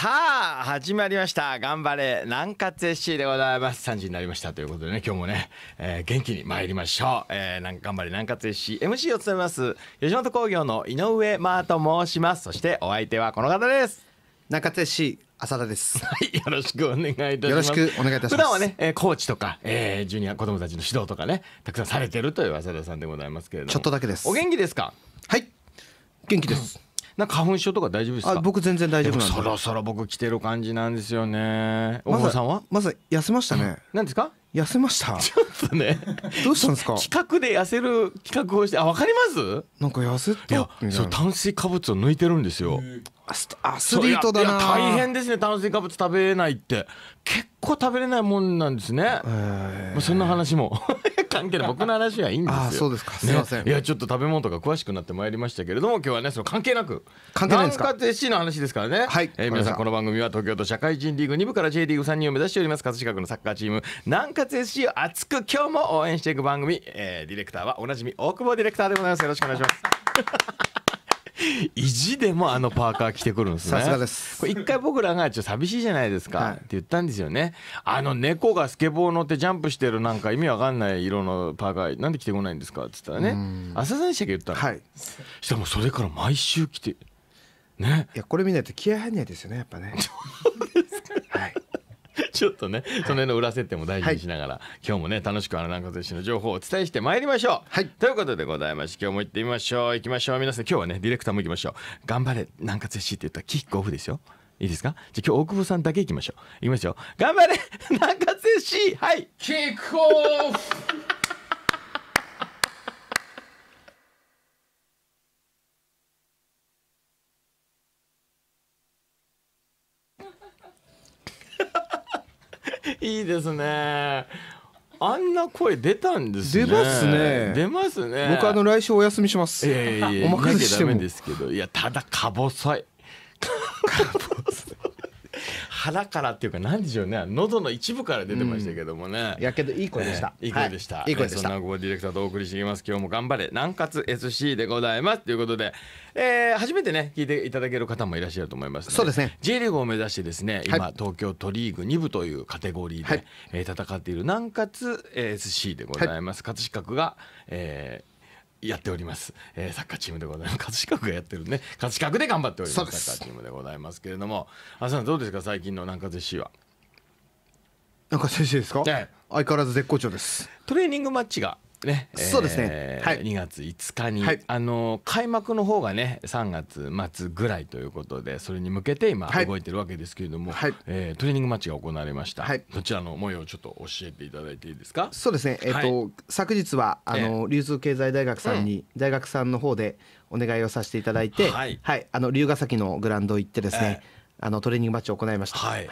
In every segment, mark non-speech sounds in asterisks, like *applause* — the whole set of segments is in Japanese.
さあ始まりました頑張れ南葛 s c でございます3時になりましたということでね今日もね、えー、元気に参りましょう、えー、頑張れ南葛 s c MC を務めます吉本興業の井上真と申しますそしてお相手はこの方です南葛 FC 浅田です。はい、よろしくお願いいたします。よろしくお願いいたします。普段はね、えー、コーチとか、えー、ジュニア子供たちの指導とかね、たくさんされてるという浅田さんでございますけれども。ちょっとだけです。お元気ですか。はい。元気です。なんか花粉症とか大丈夫ですか僕全然大丈夫で。そろそろ僕来てる感じなんですよねお野さんはまず痩せましたね何 *laughs* ですか痩せました *laughs* ちょっとねどうしたんですか企画で痩せる企画をしてあわかりますなんか痩せたそう炭水化物を抜いてるんですよアスリートだな大変ですね炭水化物食べれないって結構食べれないもんなんですね、えー、そんな話も関係僕の話はいいんですよあそうですかすません、ね、いやちょっと食べ物とか詳しくなってまいりましたけれども今日はねその関係なく関係ないですか南の話ですからねはい、えー、皆さんこの番組は東京都社会人リーグ2部から J リーグ参人を目指しております葛飾区のサッカーチーム南葛 SC を熱く今日も応援していく番組、えー、ディレクターはおなじみ大久保ディレクターでございますよろしくお願いします *laughs* 意地でもあのパーカー着てくるんですねさすがですこれ一回僕らがちょっと寂しいじゃないですか、って言ったんですよねあの猫がスケボー乗ってジャンプしてるなんか意味わかんない色のパーカーなんで着てこないんですかっつったらね浅田でしたっけ言ったのはいしたらもうそれから毎週着てねいやこれ見ないと気合入んないですよねやっぱね *laughs* *laughs* ちょっとね、その辺の裏設定も大事にしながら、はい、今日もね、楽しくあの南ンカ選手の情報をお伝えしてまいりましょう。はい、ということでございまして、今日も行ってみましょう。行きましょう。皆さん、今日はね、ディレクターも行きましょう。頑張れ、南ンカ選手って言ったらキックオフですよ。いいですかじゃ今日大久保さんだけ行きましょう。行きますよ。頑張れ、南ンカ選手はい。キックオフいいですねあんな声出たんです、ね、出ますね。出ますね。僕あの来週お休みします。いやいやいやお任せしても。ですけど、いやただかぼさい。かぼさ腹からっていうか何でしょうね喉の一部から出てましたけどもね、うん、やけどいい声でした、えー、いい声でした、はい、いい声でした、そんなディレクターとお送りしていきます今日も頑張れ南葛 SC でございますということで、えー、初めてね聞いていただける方もいらっしゃると思いますそうですね J リーグを目指してですね今、はい、東京都リーグ2部というカテゴリーで、はい、えー、戦っている南葛 SC でございます、葛飾区が、えーやっております、えー、サッカーチームでございます葛飾区がやってるね葛飾区で頑張っておりますサッカーチームでございますけれども浅野どうですか最近の南葛市は南葛市ですか、ええ、相変わらず絶好調ですトレーニングマッチがね、そうですね、えー、はい、2月5日に、はい、あの開幕の方がね3月末ぐらいということでそれに向けて今動いてるわけですけれども、はい、えー、トレーニングマッチが行われました、はい、どちらの模様をちょっと教えていただいていいですかそうですね、えーと昨日はあの、流通経済大学さんに、うん、大学さんの方でお願いをさせていただいて、はいあの龍ヶ崎のグラウンド行ってですね、えー、あのトレーニングマッチを行いました。はい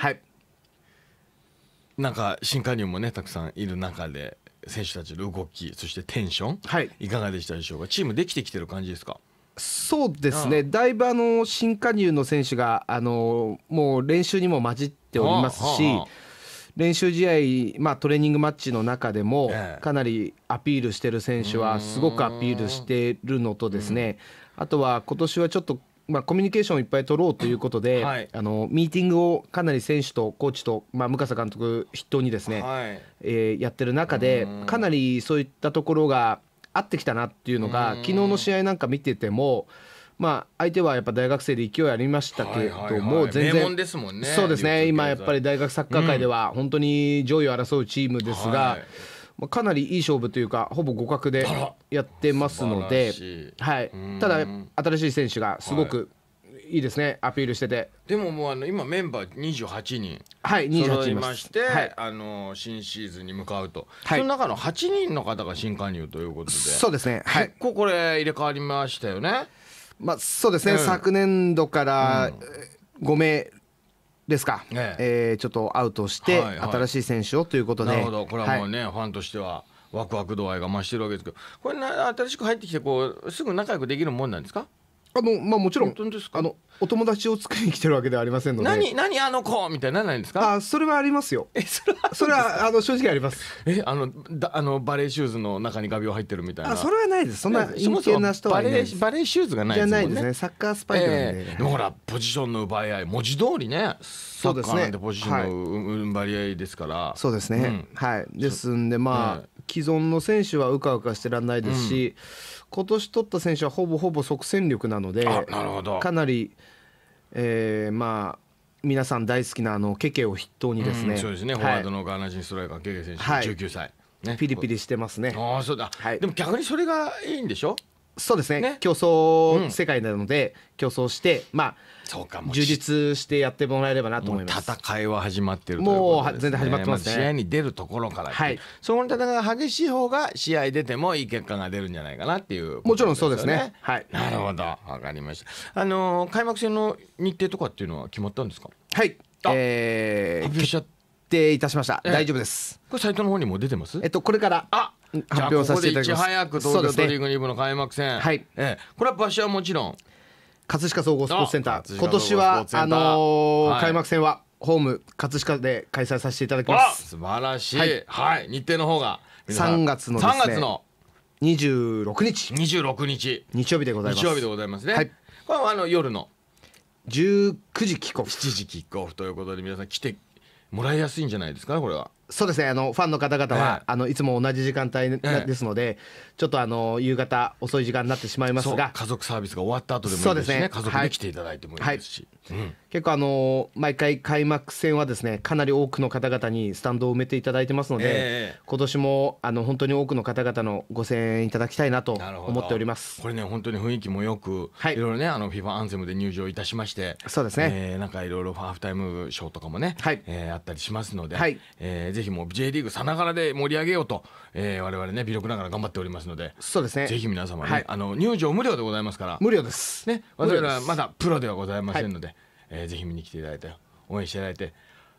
なんか新加入もねたくさんいる中で選手たちの動きそしてテンション、はい、いかがでしたでしょうかチームできてきてる感じですかそうですね、だいぶあの新加入の選手があのもう練習にも混じっておりますし。練習試合、まあ、トレーニングマッチの中でも、かなりアピールしてる選手はすごくアピールしてるのとですね、あとは今年はちょっとまあ、コミュニケーションをいっぱい取ろうということで、はい、あのミーティングをかなり選手とコーチと、まあ、向笠監督筆頭にですね、はい、えー、やってる中でかなりそういったところが合ってきたなっていうのが昨日の試合なんか見てても。まあ、相手はやっぱ大学生で勢いありましたけれども、全然、そうですね、今やっぱり大学サッカー界では本当に上位を争うチームですが、まあ、かなりいい勝負というかほぼ互角でやってますので、はい、ただ新しい選手がすごく、いいですねアピールしててでももうあの今メンバー28人はい28人いまして、はい、あの新シーズンに向かうと、はい、その中の8人の方が新加入ということでそうですね、はい、結構これ入れ替わりましたよねまあそうですね、うん、昨年度から5名ですか、えええー、ちょっとアウトして、はいはい、新しい選手をということでなるほどこれはもうね、はい、ファンとしてはワクワク度合いが増してるわけですけどこれな新しく入ってきてこうすぐ仲良くできるもんなんですかあのまあもちろんあのお友達を作りに来てるわけではありませんので何何あの子みたいなないんですかあそれはありますよえそれはそれはあの正直ありますえあのだあのバレーシューズの中に画鋲入ってるみたいなあそれはないですそんな陰険な人はいないですバレーシューズがないですもんねじゃないですねサッカースパイクなんで、えー、でもほらポジションの奪い合い文字通りねそうですねポジションの奪い合いですからそうですね、はいですんでまあ、既存の選手はうかうかしてらんないですし、うん、今年取った選手はほぼほぼ即戦力なのでかなり、えー、まあ皆さん大好きなあのケケを筆頭にですね、うん、そうですね、はい、フォワードのガーナ人ストライカーケケ選手、はい、19歳、ね、ピリピリしてますねあそうだ、はい、でも逆にそれがいいんでしょそうですね、ね、競争世界なので、競争してまあそうかも充実してやってもらえればなと思います戦いは始まってる、ね、もう全然始まってますね、ま、試合に出るところからはいその戦いが激しい方が試合出てもいい結果が出るんじゃないかなっていう、ね、もちろんそうですねはいなるほどわかりましたあのー、開幕戦の日程とかっていうのは決まったんですかはいえー、発表しちゃっていたしました、えー、大丈夫ですこれサイトの方にも出てますえっとこれからあ発表させていただきます。ここ早く東京ドリーグリーの開幕戦、ね、はい、ええ、これは場所はもちろん葛飾総合スポーツセンター今年はあのーはい、開幕戦はホーム葛飾で開催させていただきます素晴らしい、はい、はい、日程の方が3月のですね3月の26日26日日曜日でございます日曜日でございますね、はい、これはあの夜の19時キックオフ7時キックオフということで皆さん来てもらいやすいんじゃないですかこれはそうですねあのファンの方々は、あのいつも同じ時間帯ですので、ちょっとあの夕方遅い時間になってしまいますが家族サービスが終わった後でもいいですね、ね、家族に来ていただいてもいいですし、結構あの毎回開幕戦はですねかなり多くの方々にスタンドを埋めていただいてますので、今年もあの本当に多くの方々のご声援いただきたいなと思っておりますこれね本当に雰囲気もよく、はい、いろいろねあの FIFA アンセムで入場いたしましてそうですね、えー、なんかいろいろハーフタイムショーとかもね、はいえー、あったりしますので、はいえーぜひもう J リーグさながらで盛り上げようと、えー、我々ね微力ながら頑張っておりますのでそうですねぜひ皆様ね、はい、あの入場無料でございますから無料ですね我々はまだプロではございませんので、はえー、ぜひ見に来ていただいて応援していただいて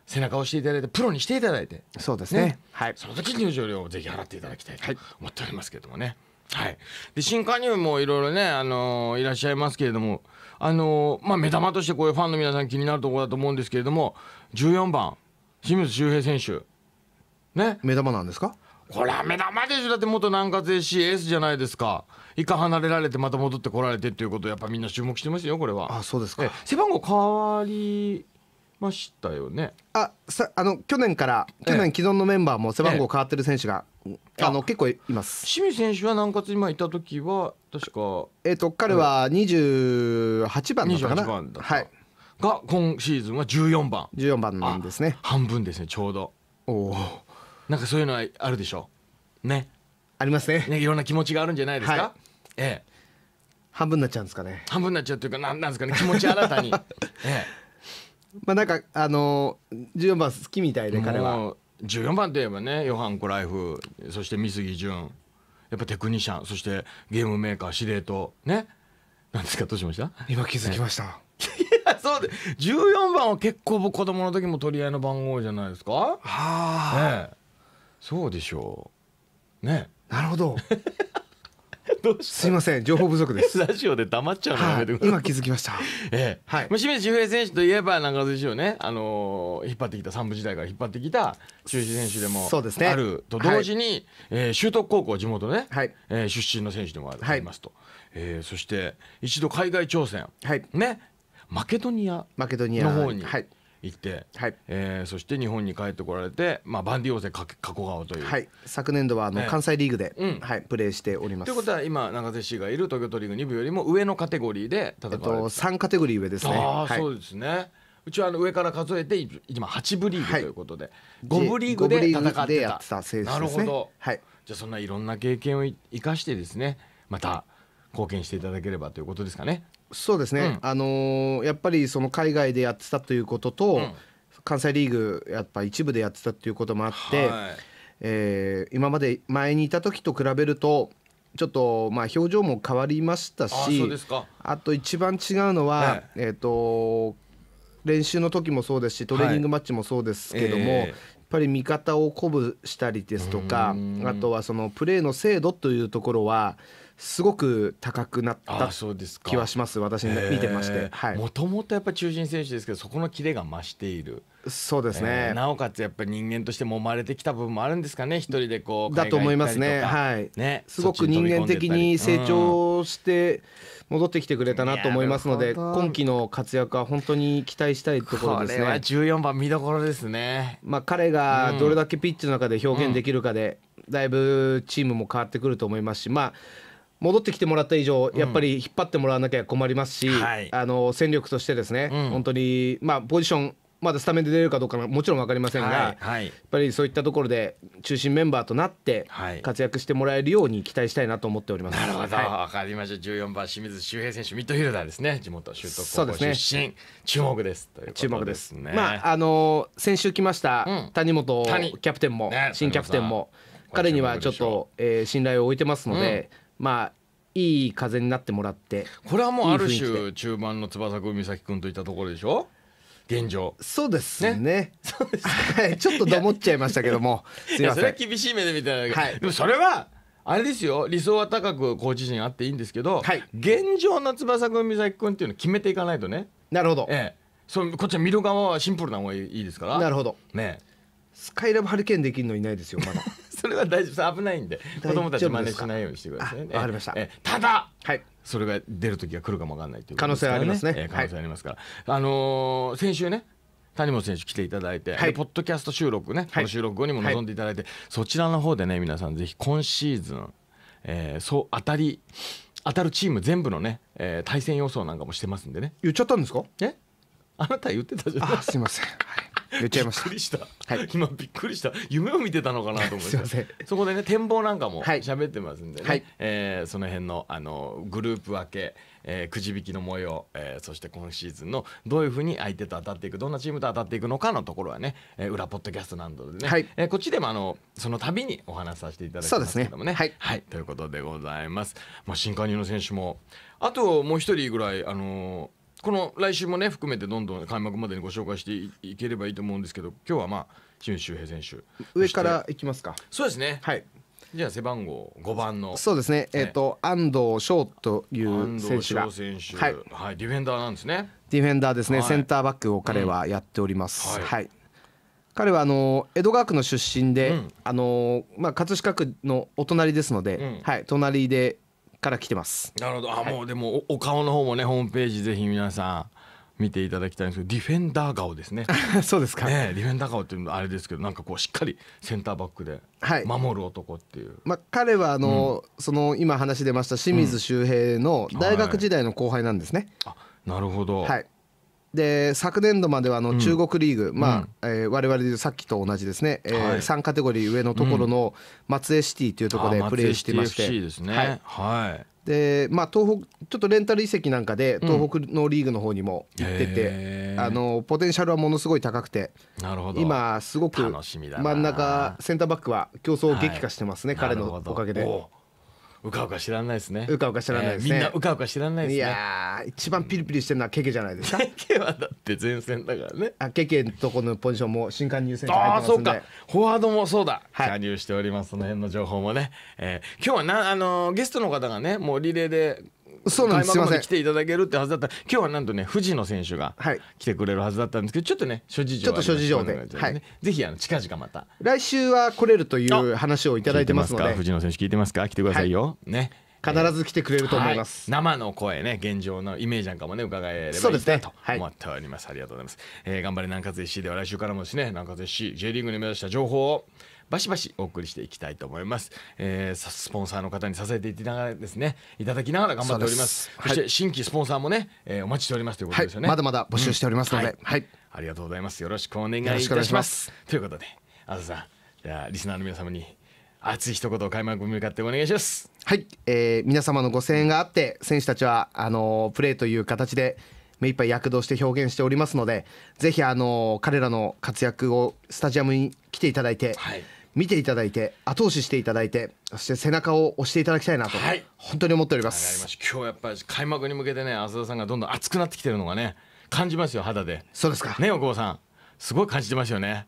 背中を押していただいてプロにしていただいてそうですね、ね、はいその時入場料をぜひ払っていただきたいと思っておりますけれどもね、はい、で新加入もいろいろね、あのー、いらっしゃいますけれども、あのー、まあ、目玉としてこういうファンの皆さん気になるところだと思うんですけれども14番清水周平選手ね目玉なんですかこれは目玉でしょだって元南葛 AC エースじゃないですか一回離れられてまた戻ってこられてっていうことやっぱみんな注目してますよこれはあそうですか背番号変わりましたよねあさあの去年から去年既存のメンバーも背番号変わってる選手が、ええ、あの結構います清水選手は南葛今いた時は確かえっ、ー、と彼は28番だったかな番だはいが今シーズンは14番14番なんですね半分ですねちょうどおおなんかそういうのはあるでしょう。ねありますねねいろんな気持ちがあるんじゃないですか、はい、ええ半分になっちゃうんですかね半分になっちゃうというかなんなんですかね気持ち新たに、*laughs* ええ、まあなんかあのー、14番好きみたいで彼は十四番といえばねヨハン・コライフそして美杉純やっぱテクニシャンそしてゲームメーカー司令塔ねなんですかどうしました今気づきました、ええ、*laughs* そうで14番は結構僕子供の時も取り合いの番号じゃないですかはあ、ええそうでしょうねなるほど *laughs* どすいません情報不足ですラジオで黙っちゃうのやめてください、今気づきました *laughs* ええはい、清水周平選手といえばなんかで私をね、あのー、引っ張ってきた三部時代から引っ張ってきた中止選手でもあると同時に、ね、はい、えー、修徳高校地元ね、はい、えー、出身の選手でもありますと、はい、えそして一度海外挑戦、はい、ねマケドニアの方に、はい、行って、はい、えー、そして日本に帰ってこられて、まあ、バンディ王勢加古川という、はい、昨年度はあの、関西リーグで、うん、はい、プレーしておりますということは今長瀬氏がいる東京都リーグ2部よりも上のカテゴリーで戦われて、えっと、3カテゴリー上ですねああ、はい、そうですねうちはあの上から数えて今8部リーグということで、はい、5部リーグで戦ってたた選手です、ね、なるほど、はい、じゃあそんないろんな経験を生かしてですねまた貢献していただければということですかねそうですね、うん、あのー、やっぱりその海外でやってたということと、うん、関西リーグやっぱ一部でやってたっていうこともあって、はい、えー、今まで前にいた時と比べるとちょっとまあ表情も変わりましたしあと一番違うのは、えーと、と練習の時もそうですしトレーニングマッチもそうですけども、はいえー、やっぱり味方を鼓舞したりですとかあとはそのプレーの精度というところはすごく高くなった気はします私見てましてもともとやっぱ中心選手ですけどそこのキレが増しているそうですね、えー、なおかつやっぱり人間としてもまれてきた部分もあるんですかね一人でこうだと思いますねはいねすごく人間的に成長して戻ってきてくれたなと思いますので、うん、今季の活躍は本当に期待したいところですねこれは14番見どころですねまあ彼がどれだけピッチの中で表現できるかで、だいぶチームも変わってくると思いますしまあ戻ってきてもらった以上、やっぱり引っ張ってもらわなきゃ困りますし、うんあの戦力としてですね、うん、本当に、まあ、ポジション、まだスタメンで出るかどうかもちろん分かりませんが、はいはい、やっぱりそういったところで中心メンバーとなって活躍してもらえるように期待したいなと思っております。なるほど、はい、かりました。14番清水周平選手ミッドフィルダーですね。地元修徳高校出身、ね、注目です。注目です、ね、まああのー、先週来ました、谷本キャプテンも、ね、新キャプテンも。彼にはちょっと、えー、信頼を置いてますので、うんまあいい風になってもらってこれはもうある種中盤の翼君美咲といったところでしょ現状そうですね、ね、そうです、はい、ちょっとどもっちゃいましたけどもすいませんそれは厳しい目で見てないけはい、でもそれはあれですよ理想は高くコーチ陣あっていいんですけど、はい、現状の翼君美咲っていうのを決めていかないとねなるほど、ええ、そこっちは見る側はシンプルな方がいいですからなるほどねスカイラブハリケーンできるのいないですよまだそれは大丈夫危ないんで子供たち真似しないようにしてくださいねわかりましたただはいそれが出る時が来るかもわかんないという、ね、可能性ありますねえ可能性ありますから、はい、あのー、先週ね谷本選手来ていただいて、はい、ポッドキャスト収録ね、この収録後にも臨んでいただいて、はい、そちらの方でね皆さんぜひ今シーズン、えー、そう当たり当たるチーム全部のね、えー、対戦予想なんかもしてますんでね言っちゃったんですかえあなた言ってたじゃんあすいません、はい言っちゃいました。びっくりした。はい、今びっくりした。夢を見てたのかなと思って。*laughs* そこでね展望なんかも喋ってますんでね。はい、えー、その辺のあのグループ分け、えー、くじ引きの模様、えー、そして今シーズンのどういうふうに相手と当たっていく、どんなチームと当たっていくのかのところはね、えー、裏ポッドキャストなどでね、はい、えー、こっちでもあのその度にお話させていただきますけどもね。ねはい、はい、ということでございます。まあ新加入の選手も、あともう一人ぐらいあのーこの来週もね含めてどんどん開幕までにご紹介していければいいと思うんですけど今日はまあ清水周平選手上からいきますかそうですねはいじゃあ背番号5番のそうですね、ね、えっ、ー、と安藤翔という選手がはい、はい、ディフェンダーなんですねディフェンダーですね、はい、センターバックを彼はやっております、うんはい、はい、彼はあの江戸川区の出身で、うん、あのまあ葛飾区のお隣ですので、うん、はい隣でから来てます。なるほど。あ、はい、もうでもお顔の方もねホームページぜひ皆さん。見ていただきたいんですけどディフェンダー顔ですね *laughs* そうですか、ね、ディフェンダー顔っていうのはあれですけどなんかこうしっかりセンターバックで守る男っていう、はい、まあ、彼はあの、うん、その今話出ました清水周平の大学時代の後輩なんですね、うんはい、あなるほど、はい、で昨年度まではあの中国リーグ、うん、まあ、えー、我々でさっきと同じですね、えーはい、3カテゴリー上のところの松江シティというところでプレーしてまして、でまあ、東北ちょっとレンタル移籍なんかで東北のリーグの方にも行ってて、うん、あのポテンシャルはものすごい高くてなるほど今すごく真ん中センターバックは競争激化してますね、はい、彼のおかげで。うかうか知らないですね。うかうか知らないですね。えー、みんなうかうか知らないですね。いや一番ピリピリしてるのはケケじゃないですか。*laughs* ケケはだって前線だからね。あケケのとこのポジションも新加入選手入ってますんで。あそうか。フォワードもそうだ。はい、加入しておりますその辺の情報もね。えー、今日はなあのー、ゲストの方がねもうリレーでそうなんです開幕まで来ていただけるってはずだった今日はなんとね藤野選手が来てくれるはずだったんですけどちょっとね諸事情ちょっと諸事情で、はい、ぜひあの近々また来週は来れるという話をいただいてますので藤野選手聞いてますか来てくださいよ、ね必ず来てくれると思います、はい、生の声ね現状のイメージなんかもね伺えればいいなと思っております、はい、ありがとうございます、えー、頑張れ南葛 FC では来週からもですね南葛 FC J リーグに目指した情報をバシバシお送りしていきたいと思います、えー、スポンサーの方に支えていただきながらですねいただきながら頑張っておりますそして、新規スポンサーもね、えー、お待ちしておりますということですよね、まだまだ募集しておりますので、うん、はい、ありがとうございますよろしくお願いいたしますということであずさんじゃあリスナーの皆様に熱い一言を開幕に向かってお願いしますはい、えー、皆様のご声援があって選手たちはあのプレーという形で目いっぱい躍動して表現しておりますのでぜひあの彼らの活躍をスタジアムに来ていただいて、はい、見ていただいて後押ししていただいてそして背中を押していただきたいなと、はい、本当に思っております今日やっぱり開幕に向けてね浅田さんがどんどん熱くなってきてるのがね感じますよ肌でそうですかねお子さんすごい感じてますよね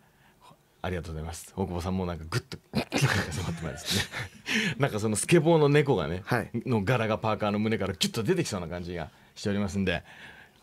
ありがとうございます。大久保さんもなんかグッと *laughs* なんかそのスケボーの猫がね、はい、の柄がパーカーの胸からキュッと出てきそうな感じがしておりますんで、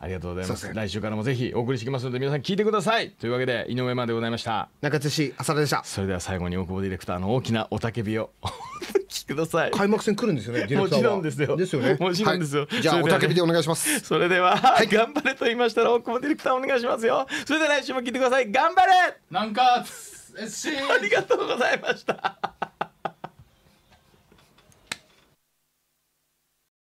ありがとうございます。来週からもぜひお送りしてきますので皆さん聞いてください。というわけで井上までございました。中津市浅田でした。それでは最後に大久保ディレクターの大きな雄たけびを *laughs* 聞ください。開幕戦来るんですよね。もちろんですよ。ですよね。もちろんですよ。はい、じゃあ雄たけびでお願いします。それでは、はい、頑張れと言いましたら大久保ディレクターお願いしますよ。それでは来週も聞いてください。頑張れ。なんかありがとうございました。